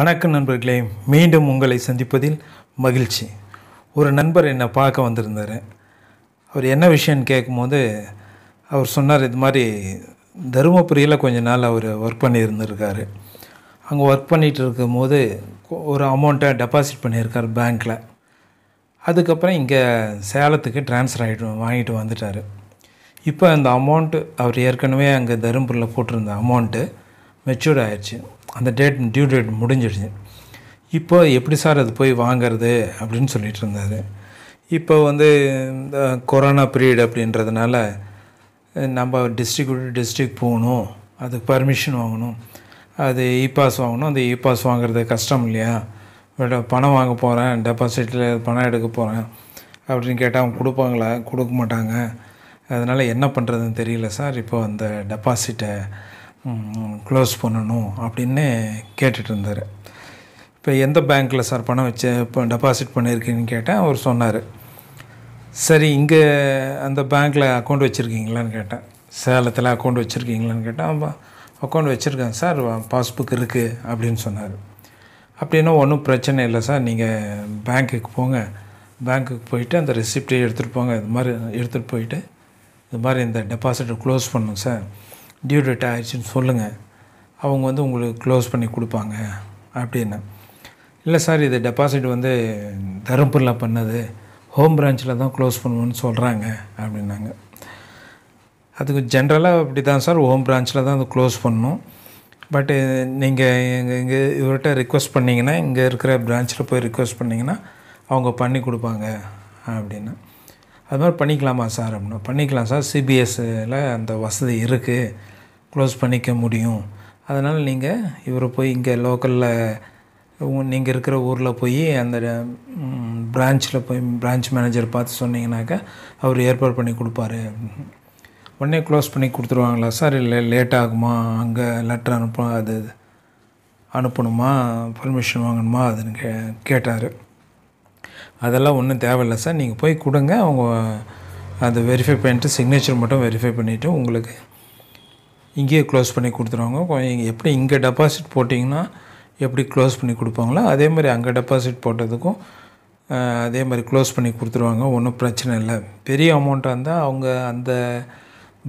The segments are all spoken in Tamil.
வணக்கம் நண்பர்களே மீண்டும் உங்களை சந்திப்பதில் மகிழ்ச்சி ஒரு நண்பர் என்னை பார்க்க வந்திருந்தார் அவர் என்ன விஷயம்னு கேட்கும்போது அவர் சொன்னார் இது மாதிரி தருமபுரியில் கொஞ்ச நாள் அவர் ஒர்க் பண்ணியிருந்திருக்காரு அங்கே ஒர்க் பண்ணிகிட்டு இருக்கும்போது ஒரு அமௌண்ட்டை டெபாசிட் பண்ணியிருக்கார் பேங்க்கில் அதுக்கப்புறம் இங்கே சேலத்துக்கு ட்ரான்ஸ்ஃபர் ஆகிட்டு வாங்கிட்டு வந்துட்டார் இப்போ அந்த அமௌண்ட்டு அவர் ஏற்கனவே அங்கே தருமபுரியில் போட்டிருந்த அமௌண்ட்டு மெச்சூர்ட் ஆயிடுச்சு அந்த டேட் டியூ டேட் முடிஞ்சிடுச்சு இப்போ எப்படி சார் அது போய் வாங்கிறது அப்படின்னு சொல்லிட்டு இருந்தார் இப்போ வந்து இந்த கொரோனா பீரியட் அப்படின்றதுனால நம்ம டிஸ்ட்ரிக் விட்டு டிஸ்ட்ரிக் போகணும் அதுக்கு பர்மிஷன் வாங்கணும் அது இ பாஸ் வாங்கணும் அந்த இ பாஸ் வாங்குறது கஷ்டம் இல்லையா பணம் வாங்க போகிறேன் டெபாசிட்டில் பணம் எடுக்க போகிறேன் அப்படின்னு கேட்டால் அவங்க கொடுப்பாங்களா கொடுக்க மாட்டாங்க அதனால் என்ன பண்ணுறதுன்னு தெரியல சார் இப்போ அந்த டெபாசிட்டை க்ளோஸ் பண்ணணும் அப்படின்னு கேட்டுட்டு இருந்தார் இப்போ எந்த பேங்க்கில் சார் பணம் வச்சு இப்போ டெபாசிட் பண்ணியிருக்கீங்கன்னு கேட்டேன் அவர் சொன்னார் சரி இங்கே அந்த பேங்க்கில் அக்கௌண்ட் வச்சுருக்கீங்களான்னு கேட்டேன் சேலத்தில் அக்கௌண்ட் வச்சுருக்கீங்களான்னு கேட்டேன் அப்போ அக்கௌண்ட் வச்சுருக்கேன் சார் பாஸ்புக் இருக்குது அப்படின்னு சொன்னார் அப்படின்னா ஒன்றும் பிரச்சனை இல்லை சார் நீங்கள் பேங்க்குக்கு போங்க பேங்க்குக்கு போயிட்டு அந்த ரெசிப்டை எடுத்துகிட்டு போங்க இது மாதிரி எடுத்துகிட்டு போயிட்டு இது மாதிரி இந்த டெபாசிட்டை க்ளோஸ் பண்ணுங்க சார் டியூ டேட் ஆகிடுச்சின்னு சொல்லுங்கள் அவங்க வந்து உங்களுக்கு க்ளோஸ் பண்ணி கொடுப்பாங்க அப்படின்னு இல்லை சார் இது டெபாசிட் வந்து தருமபுரியில் பண்ணது ஹோம் பிரான்ச்சில் தான் க்ளோஸ் பண்ணுவோன்னு சொல்கிறாங்க அப்படின்னாங்க அதுக்கு ஜென்ரலாக அப்படி தான் சார் ஹோம் பிரான்ச்சில் தான் அது க்ளோஸ் பண்ணணும் பட்டு நீங்கள் எங்கள் இங்கே இவர்கிட்ட ரிக்வஸ்ட் பண்ணிங்கன்னா இங்கே இருக்கிற பிரான்ச்சில் போய் ரிக்வெஸ்ட் பண்ணிங்கன்னா அவங்க பண்ணி கொடுப்பாங்க அப்படின்னு அது மாதிரி பண்ணிக்கலாமா சார் அப்படின்னா பண்ணிக்கலாம் சார் சிபிஎஸ்சில் அந்த வசதி இருக்குது க்ளோஸ் பண்ணிக்க முடியும் அதனால் நீங்கள் இவரை போய் இங்கே லோக்கலில் நீங்கள் இருக்கிற ஊரில் போய் அந்த பிரான்ச்சில் போய் பிரான்ச் மேனேஜர் பார்த்து சொன்னீங்கன்னாக்கா அவர் ஏற்பாடு பண்ணி கொடுப்பாரு உடனே க்ளோஸ் பண்ணி கொடுத்துருவாங்களா சார் இல்லை லேட் ஆகுமா அங்கே லெட்டர் அனுப்ப அது அனுப்பணுமா பர்மிஷன் வாங்கணுமா அதுன்னு கே கேட்டார் அதெல்லாம் ஒன்றும் தேவையில்லை சார் நீங்கள் போய் கொடுங்க அவங்க அதை வெரிஃபை பண்ணிவிட்டு சிக்னேச்சர் மட்டும் வெரிஃபை பண்ணிவிட்டு உங்களுக்கு இங்கேயே க்ளோஸ் பண்ணி கொடுத்துருவாங்க எப்படி இங்கே டெபாசிட் போட்டிங்கன்னா எப்படி க்ளோஸ் பண்ணி கொடுப்பாங்களோ அதே மாதிரி அங்கே டெபாசிட் போட்டதுக்கும் அதே மாதிரி க்ளோஸ் பண்ணி கொடுத்துருவாங்க ஒன்றும் பிரச்சனை இல்லை பெரிய அமௌண்ட்டாக இருந்தால் அவங்க அந்த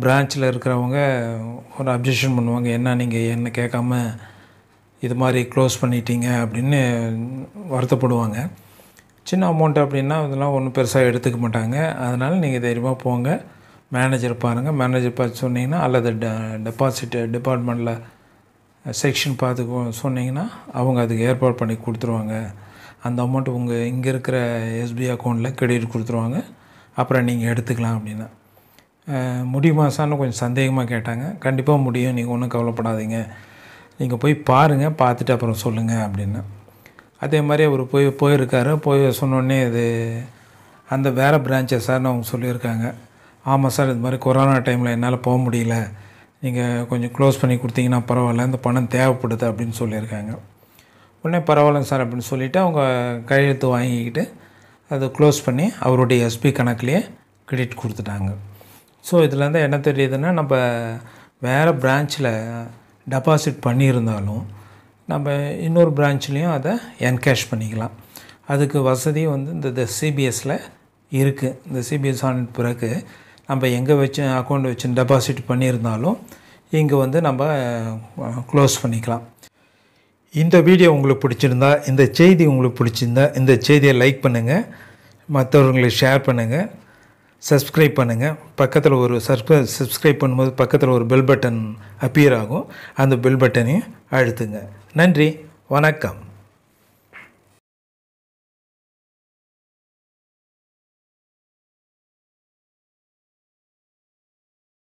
பிரான்ச்சில் இருக்கிறவங்க ஒரு அப்ஜெக்ஷன் பண்ணுவாங்க என்ன நீங்கள் என்ன கேட்காம இது மாதிரி க்ளோஸ் பண்ணிட்டீங்க அப்படின்னு வருத்தப்படுவாங்க சின்ன அமௌண்ட் அப்படின்னா அதெல்லாம் ஒன்றும் பெருசாக எடுத்துக்க மாட்டாங்க அதனால் நீங்கள் தைரியமாக போங்க மேனேஜர் பாருங்கள் மேனேஜர் பார்த்து சொன்னிங்கன்னா அல்லது ட டெபாசிட் டிபார்ட்மெண்ட்டில் செக்ஷன் பார்த்து சொன்னிங்கன்னா அவங்க அதுக்கு ஏற்பாடு பண்ணி கொடுத்துருவாங்க அந்த அமௌண்ட் உங்கள் இங்கே இருக்கிற எஸ்பி அக்கௌண்ட்டில் கிரெடிட் கொடுத்துருவாங்க அப்புறம் நீங்கள் எடுத்துக்கலாம் அப்படின்னா முடியுமா சார்னு கொஞ்சம் சந்தேகமாக கேட்டாங்க கண்டிப்பாக முடியும் நீங்கள் ஒன்றும் கவலைப்படாதீங்க நீங்கள் போய் பாருங்கள் பார்த்துட்டு அப்புறம் சொல்லுங்கள் அப்படின்னா அதே மாதிரி அவர் போய் போயிருக்காரு போய் சொன்னோடனே இது அந்த வேறு பிரான்ச்சை சார்னு அவங்க சொல்லியிருக்காங்க ஆமாம் சார் இது மாதிரி கொரோனா டைமில் என்னால் போக முடியல நீங்கள் கொஞ்சம் க்ளோஸ் பண்ணி கொடுத்தீங்கன்னா பரவாயில்ல இந்த பணம் தேவைப்படுது அப்படின்னு சொல்லியிருக்காங்க உடனே பரவாயில்ல சார் அப்படின்னு சொல்லிவிட்டு அவங்க கையெழுத்து வாங்கிக்கிட்டு அதை க்ளோஸ் பண்ணி அவருடைய எஸ்பி கணக்குலேயே கிரெடிட் கொடுத்துட்டாங்க ஸோ இதுலேருந்து என்ன தெரியுதுன்னா நம்ம வேறு பிரான்ச்சில் டெபாசிட் பண்ணியிருந்தாலும் நம்ம இன்னொரு பிரான்ச்லேயும் அதை என்கேஷ் பண்ணிக்கலாம் அதுக்கு வசதி வந்து இந்த சிபிஎஸ்சில் இருக்குது இந்த சிபிஎஸ் ஆன பிறகு நம்ம எங்கே வச்சு அக்கௌண்ட் வச்சு டெபாசிட் பண்ணியிருந்தாலும் இங்கே வந்து நம்ம க்ளோஸ் பண்ணிக்கலாம் இந்த வீடியோ உங்களுக்கு பிடிச்சிருந்தா இந்த செய்தி உங்களுக்கு பிடிச்சிருந்தா இந்த செய்தியை லைக் பண்ணுங்கள் மற்றவர்களை ஷேர் பண்ணுங்கள் சப்ஸ்கிரைப் பண்ணுங்கள் பக்கத்தில் ஒரு சப்ஸ்கிரை சப்ஸ்கிரைப் பண்ணும்போது பக்கத்தில் ஒரு பெல் பட்டன் அப்பியர் ஆகும் அந்த பெல் பட்டனையும் அழுத்துங்க நன்றி வணக்கம்